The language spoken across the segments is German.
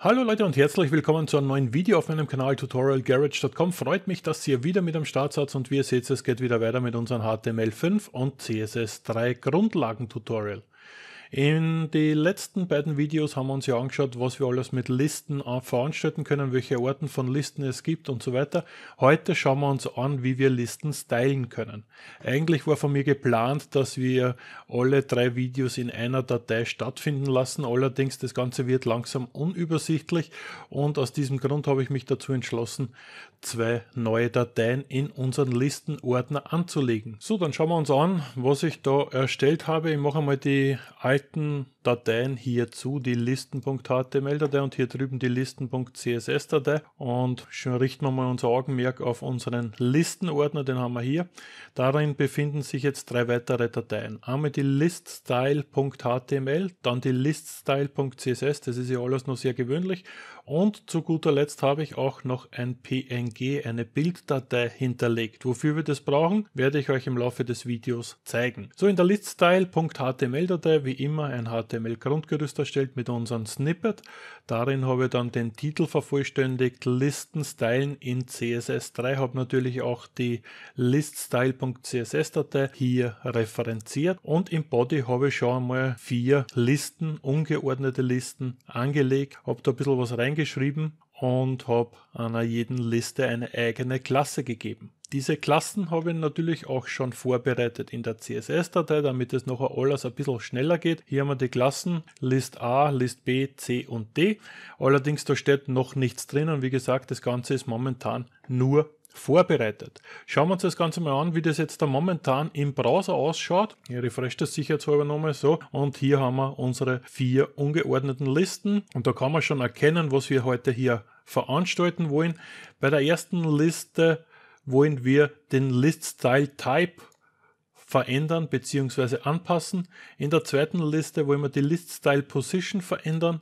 Hallo Leute und herzlich willkommen zu einem neuen Video auf meinem Kanal tutorialgarage.com. Freut mich, dass ihr wieder mit am Start seid und wie ihr seht, es geht wieder weiter mit unserem HTML5 und CSS3 Grundlagen Tutorial. In den letzten beiden Videos haben wir uns ja angeschaut, was wir alles mit Listen veranstalten können, welche Arten von Listen es gibt und so weiter. Heute schauen wir uns an, wie wir Listen stylen können. Eigentlich war von mir geplant, dass wir alle drei Videos in einer Datei stattfinden lassen. Allerdings, das Ganze wird langsam unübersichtlich und aus diesem Grund habe ich mich dazu entschlossen, zwei neue Dateien in unseren Listenordner anzulegen. So, dann schauen wir uns an, was ich da erstellt habe. Ich mache einmal die Alt alten Dateien hierzu die Listen.html-Datei und hier drüben die Listen.css-Datei und schon richten wir mal unser Augenmerk auf unseren Listenordner, den haben wir hier. Darin befinden sich jetzt drei weitere Dateien. Einmal die liststyle.html, dann die liststyle.css, das ist ja alles noch sehr gewöhnlich und zu guter Letzt habe ich auch noch ein PNG, eine Bilddatei hinterlegt. Wofür wir das brauchen, werde ich euch im Laufe des Videos zeigen. So, in der liststyle.html-Datei wie immer immer ein HTML-Grundgerüst erstellt mit unserem Snippet. Darin habe ich dann den Titel vervollständigt, Listen stylen in CSS3, habe natürlich auch die liststyle.css-Datei hier referenziert und im Body habe ich schon einmal vier Listen, ungeordnete Listen angelegt, habe da ein bisschen was reingeschrieben und habe einer jeden Liste eine eigene Klasse gegeben. Diese Klassen habe ich natürlich auch schon vorbereitet in der CSS-Datei, damit es noch alles ein bisschen schneller geht. Hier haben wir die Klassen List A, List B, C und D. Allerdings da steht noch nichts drin und wie gesagt, das Ganze ist momentan nur vorbereitet. Schauen wir uns das Ganze mal an, wie das jetzt da momentan im Browser ausschaut. Ich refresh das sicherheitshalber nochmal so. Und hier haben wir unsere vier ungeordneten Listen. Und da kann man schon erkennen, was wir heute hier veranstalten wollen. Bei der ersten Liste wollen wir den List Style Type verändern bzw. anpassen. In der zweiten Liste wollen wir die List Style Position verändern.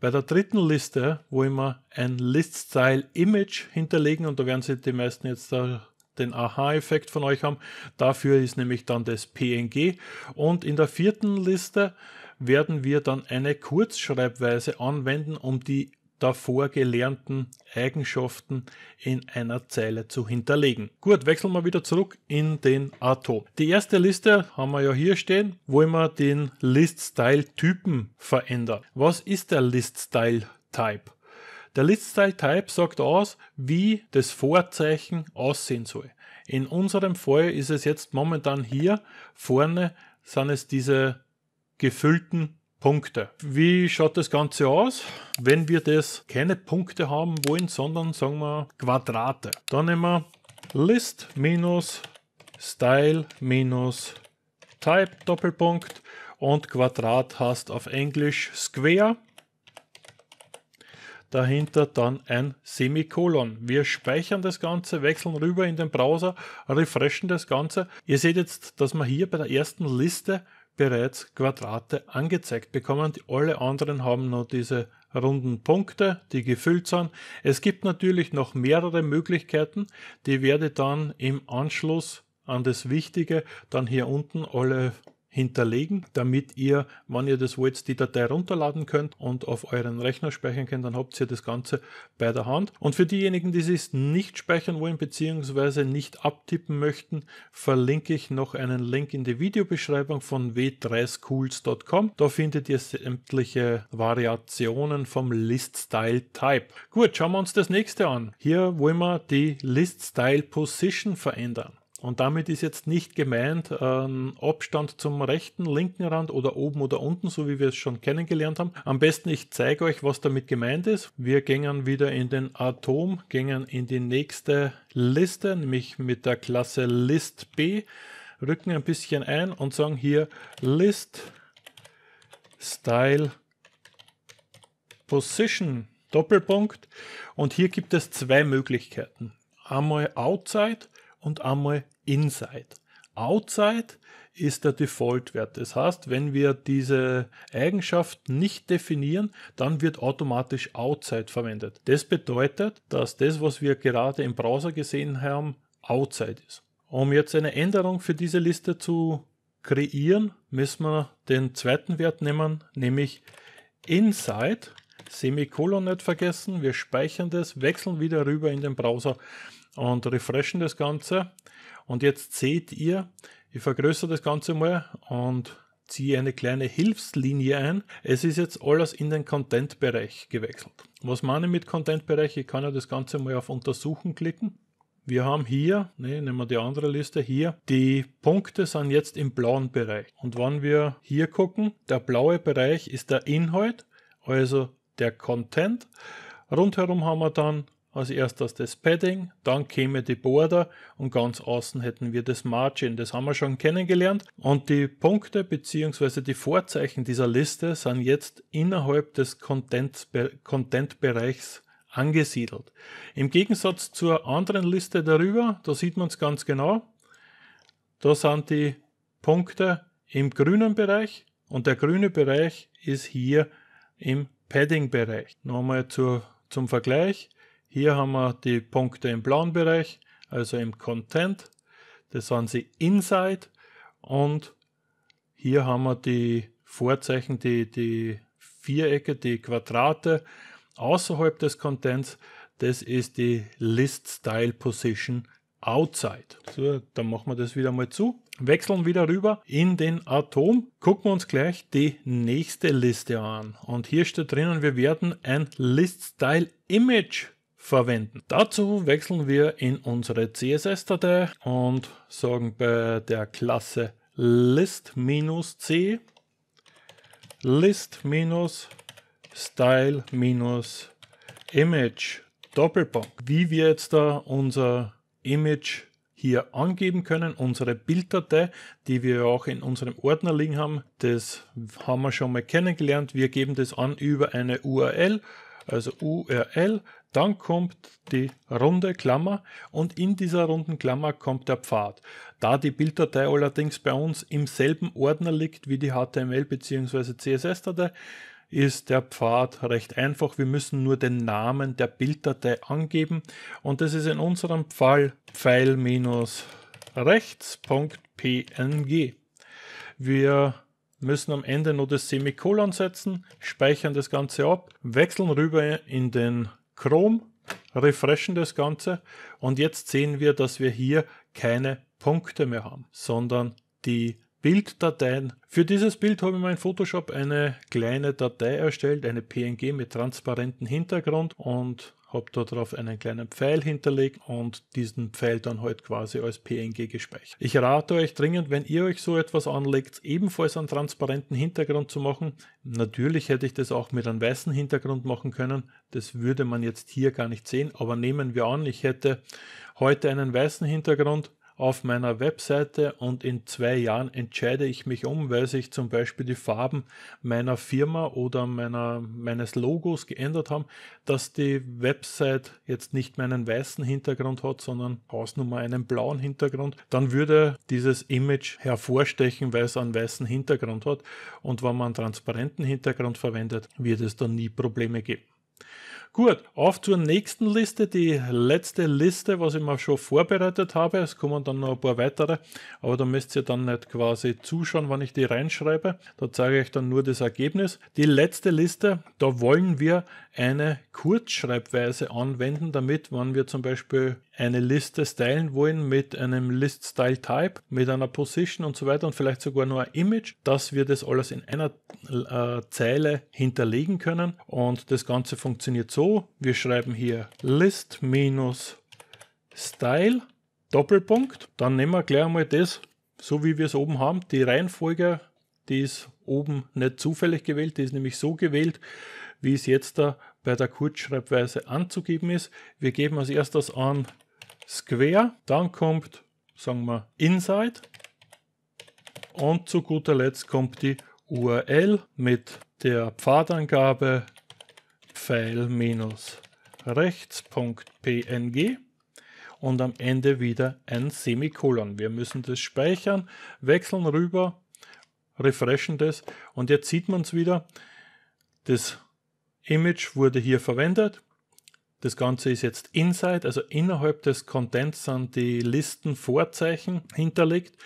Bei der dritten Liste wo immer ein List-Style-Image hinterlegen und da werden sich die meisten jetzt da den Aha-Effekt von euch haben. Dafür ist nämlich dann das PNG. Und in der vierten Liste werden wir dann eine Kurzschreibweise anwenden, um die davor gelernten Eigenschaften in einer Zeile zu hinterlegen. Gut, wechseln wir wieder zurück in den Atto. Die erste Liste haben wir ja hier stehen, wo wir den List-Style-Typen verändern. Was ist der List-Style-Type? Der List-Style-Type sagt aus, wie das Vorzeichen aussehen soll. In unserem Fall ist es jetzt momentan hier vorne sind es diese gefüllten Punkte. Wie schaut das Ganze aus? Wenn wir das keine Punkte haben wollen, sondern sagen wir Quadrate. Dann nehmen wir List minus Style minus Type Doppelpunkt und Quadrat hast auf Englisch Square. Dahinter dann ein Semikolon. Wir speichern das Ganze, wechseln rüber in den Browser, refreshen das Ganze. Ihr seht jetzt, dass wir hier bei der ersten Liste bereits Quadrate angezeigt bekommen. Alle anderen haben nur diese runden Punkte, die gefüllt sind. Es gibt natürlich noch mehrere Möglichkeiten, die werde dann im Anschluss an das Wichtige dann hier unten alle hinterlegen, damit ihr, wenn ihr das wollt, die Datei runterladen könnt und auf euren Rechner speichern könnt, dann habt ihr das Ganze bei der Hand. Und für diejenigen, die es nicht speichern wollen bzw. nicht abtippen möchten, verlinke ich noch einen Link in die Videobeschreibung von w3schools.com. Da findet ihr sämtliche Variationen vom List Style Type. Gut, schauen wir uns das nächste an. Hier wollen wir die List Style Position verändern. Und damit ist jetzt nicht gemeint ähm, Abstand zum rechten, linken Rand oder oben oder unten, so wie wir es schon kennengelernt haben. Am besten ich zeige euch, was damit gemeint ist. Wir gehen wieder in den Atom, gehen in die nächste Liste, nämlich mit der Klasse List B, rücken ein bisschen ein und sagen hier List Style Position Doppelpunkt. Und hier gibt es zwei Möglichkeiten. Einmal Outside und einmal Inside. Outside ist der Default-Wert. Das heißt, wenn wir diese Eigenschaft nicht definieren, dann wird automatisch Outside verwendet. Das bedeutet, dass das, was wir gerade im Browser gesehen haben, Outside ist. Um jetzt eine Änderung für diese Liste zu kreieren, müssen wir den zweiten Wert nehmen, nämlich Inside Semikolon nicht vergessen. Wir speichern das, wechseln wieder rüber in den Browser und refreshen das Ganze. Und jetzt seht ihr, ich vergrößere das Ganze mal und ziehe eine kleine Hilfslinie ein. Es ist jetzt alles in den Content-Bereich gewechselt. Was meine ich mit Content-Bereich? Ich kann ja das Ganze mal auf Untersuchen klicken. Wir haben hier, ne, nehmen wir die andere Liste hier, die Punkte sind jetzt im blauen Bereich. Und wenn wir hier gucken, der blaue Bereich ist der Inhalt, also der Content. Rundherum haben wir dann als erstes das Padding, dann käme die Border und ganz außen hätten wir das Margin. Das haben wir schon kennengelernt. Und die Punkte bzw. die Vorzeichen dieser Liste sind jetzt innerhalb des Content-Bereichs angesiedelt. Im Gegensatz zur anderen Liste darüber, da sieht man es ganz genau, da sind die Punkte im grünen Bereich und der grüne Bereich ist hier im Padding-Bereich. Nochmal zur, zum Vergleich. Hier haben wir die Punkte im blauen Bereich, also im Content. Das sind sie Inside. Und hier haben wir die Vorzeichen, die, die Vierecke, die Quadrate außerhalb des Contents. Das ist die List Style Position Outside. So, dann machen wir das wieder mal zu wechseln wieder rüber in den Atom, gucken wir uns gleich die nächste Liste an. Und hier steht drinnen, wir werden ein List Style Image verwenden. Dazu wechseln wir in unsere CSS-Datei und sagen bei der Klasse List-C List-Style-Image Doppelpunkt. Wie wir jetzt da unser Image verwenden hier angeben können. Unsere Bilddatei, die wir auch in unserem Ordner liegen haben, das haben wir schon mal kennengelernt. Wir geben das an über eine URL, also URL. Dann kommt die runde Klammer und in dieser runden Klammer kommt der Pfad. Da die Bilddatei allerdings bei uns im selben Ordner liegt wie die HTML bzw. CSS-Datei, ist der Pfad recht einfach. Wir müssen nur den Namen der Bilddatei angeben und das ist in unserem Fall Pfeil-rechts.png. Wir müssen am Ende nur das Semikolon setzen, speichern das Ganze ab, wechseln rüber in den Chrome, refreshen das Ganze und jetzt sehen wir, dass wir hier keine Punkte mehr haben, sondern die Bilddateien. Für dieses Bild habe ich mir in Photoshop eine kleine Datei erstellt, eine PNG mit transparentem Hintergrund und habe drauf einen kleinen Pfeil hinterlegt und diesen Pfeil dann halt quasi als PNG gespeichert. Ich rate euch dringend, wenn ihr euch so etwas anlegt, ebenfalls einen transparenten Hintergrund zu machen. Natürlich hätte ich das auch mit einem weißen Hintergrund machen können. Das würde man jetzt hier gar nicht sehen, aber nehmen wir an, ich hätte heute einen weißen Hintergrund auf meiner Webseite und in zwei Jahren entscheide ich mich um, weil sich zum Beispiel die Farben meiner Firma oder meiner, meines Logos geändert haben, dass die Website jetzt nicht mehr einen weißen Hintergrund hat, sondern Hausnummer einen blauen Hintergrund, dann würde dieses Image hervorstechen, weil es einen weißen Hintergrund hat. Und wenn man einen transparenten Hintergrund verwendet, wird es dann nie Probleme geben. Gut, auf zur nächsten Liste, die letzte Liste, was ich mir schon vorbereitet habe. Es kommen dann noch ein paar weitere, aber da müsst ihr dann nicht quasi zuschauen, wann ich die reinschreibe. Da zeige ich euch dann nur das Ergebnis. Die letzte Liste, da wollen wir eine Kurzschreibweise anwenden, damit, wenn wir zum Beispiel eine Liste stylen wollen mit einem List Style Type, mit einer Position und so weiter und vielleicht sogar nur ein Image, dass wir das alles in einer äh, Zeile hinterlegen können. Und das Ganze funktioniert so. Wir schreiben hier List minus Style Doppelpunkt. Dann nehmen wir gleich einmal das, so wie wir es oben haben, die Reihenfolge, die ist oben nicht zufällig gewählt, die ist nämlich so gewählt, wie es jetzt da bei der Kurzschreibweise anzugeben ist. Wir geben als erstes an Square, dann kommt, sagen wir, Inside und zu guter Letzt kommt die URL mit der Pfadangabe pfeil-rechts.png und am Ende wieder ein Semikolon. Wir müssen das speichern, wechseln rüber, refreshen das und jetzt sieht man es wieder. Das Image wurde hier verwendet. Das Ganze ist jetzt inside, also innerhalb des Contents sind die Listen Vorzeichen hinterlegt.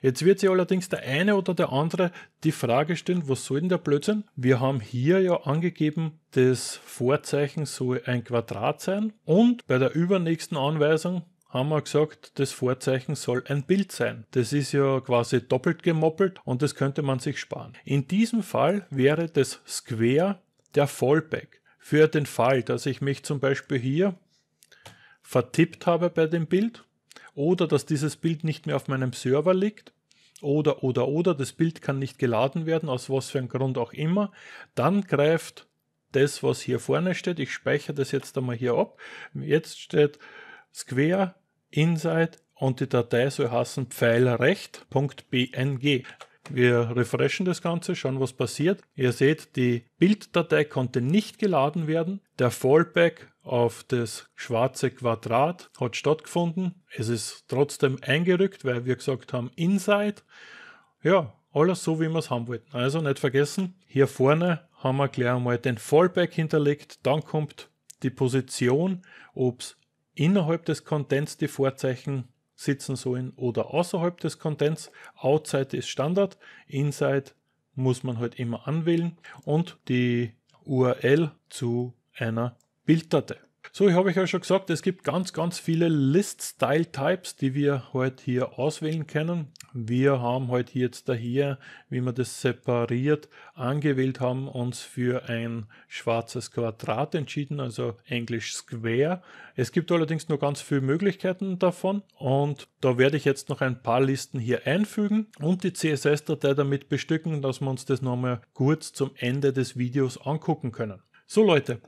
Jetzt wird sich allerdings der eine oder der andere die Frage stellen, was soll denn der Blödsinn? Wir haben hier ja angegeben, das Vorzeichen soll ein Quadrat sein und bei der übernächsten Anweisung haben wir gesagt, das Vorzeichen soll ein Bild sein. Das ist ja quasi doppelt gemoppelt und das könnte man sich sparen. In diesem Fall wäre das Square der Fallback für den Fall, dass ich mich zum Beispiel hier vertippt habe bei dem Bild oder dass dieses Bild nicht mehr auf meinem Server liegt oder oder oder das Bild kann nicht geladen werden, aus was für einem Grund auch immer, dann greift das, was hier vorne steht. Ich speichere das jetzt einmal hier ab. Jetzt steht Square Inside und die Datei soll heißen pfeilrecht.bng. Wir refreshen das Ganze, schauen, was passiert. Ihr seht, die Bilddatei konnte nicht geladen werden. Der Fallback auf das schwarze Quadrat hat stattgefunden. Es ist trotzdem eingerückt, weil wir gesagt haben Inside. Ja, alles so, wie wir es haben wollten. Also nicht vergessen, hier vorne haben wir gleich einmal den Fallback hinterlegt. Dann kommt die Position, ob es innerhalb des Contents die Vorzeichen sitzen sollen oder außerhalb des Contents. Outside ist Standard, Inside muss man halt immer anwählen und die URL zu einer Bilddatei. So, ich habe euch ja schon gesagt, es gibt ganz, ganz viele List-Style-Types, die wir heute halt hier auswählen können wir haben halt jetzt daher, wie wir das separiert angewählt haben, uns für ein schwarzes Quadrat entschieden, also englisch Square. Es gibt allerdings nur ganz viele Möglichkeiten davon und da werde ich jetzt noch ein paar Listen hier einfügen und die CSS-Datei damit bestücken, dass wir uns das nochmal kurz zum Ende des Videos angucken können. So Leute,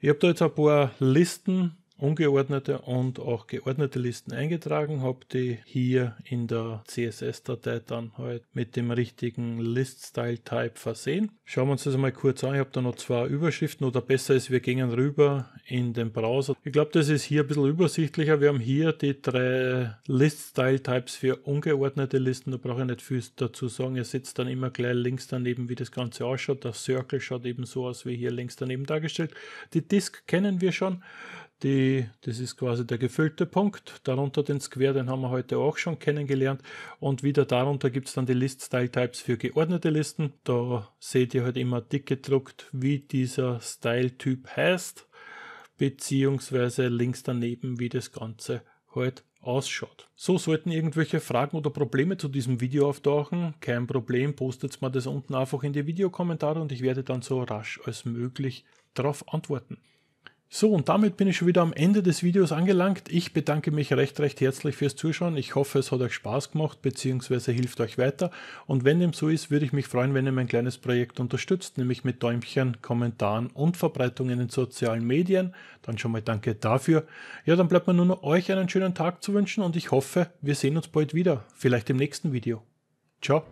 ich habe da jetzt ein paar Listen ungeordnete und auch geordnete Listen eingetragen, habe die hier in der CSS-Datei dann halt mit dem richtigen List-Style-Type versehen. Schauen wir uns das mal kurz an. Ich habe da noch zwei Überschriften oder besser ist, wir gehen rüber in den Browser. Ich glaube, das ist hier ein bisschen übersichtlicher. Wir haben hier die drei List-Style-Types für ungeordnete Listen. Da brauche ich nicht viel dazu sagen. Ihr seht dann immer gleich links daneben, wie das Ganze ausschaut. Das Circle schaut eben so aus, wie hier links daneben dargestellt. Die Disk kennen wir schon. Die, das ist quasi der gefüllte Punkt. Darunter den Square, den haben wir heute auch schon kennengelernt. Und wieder darunter gibt es dann die List Style Types für geordnete Listen. Da seht ihr halt immer dick gedruckt, wie dieser Style Typ heißt, beziehungsweise links daneben, wie das Ganze halt ausschaut. So sollten irgendwelche Fragen oder Probleme zu diesem Video auftauchen. Kein Problem, postet mal das unten einfach in die Videokommentare und ich werde dann so rasch als möglich darauf antworten. So, und damit bin ich schon wieder am Ende des Videos angelangt. Ich bedanke mich recht, recht herzlich fürs Zuschauen. Ich hoffe, es hat euch Spaß gemacht bzw. hilft euch weiter. Und wenn dem so ist, würde ich mich freuen, wenn ihr mein kleines Projekt unterstützt, nämlich mit Däumchen, Kommentaren und Verbreitung in den sozialen Medien. Dann schon mal danke dafür. Ja, dann bleibt mir nur noch euch einen schönen Tag zu wünschen und ich hoffe, wir sehen uns bald wieder. Vielleicht im nächsten Video. Ciao.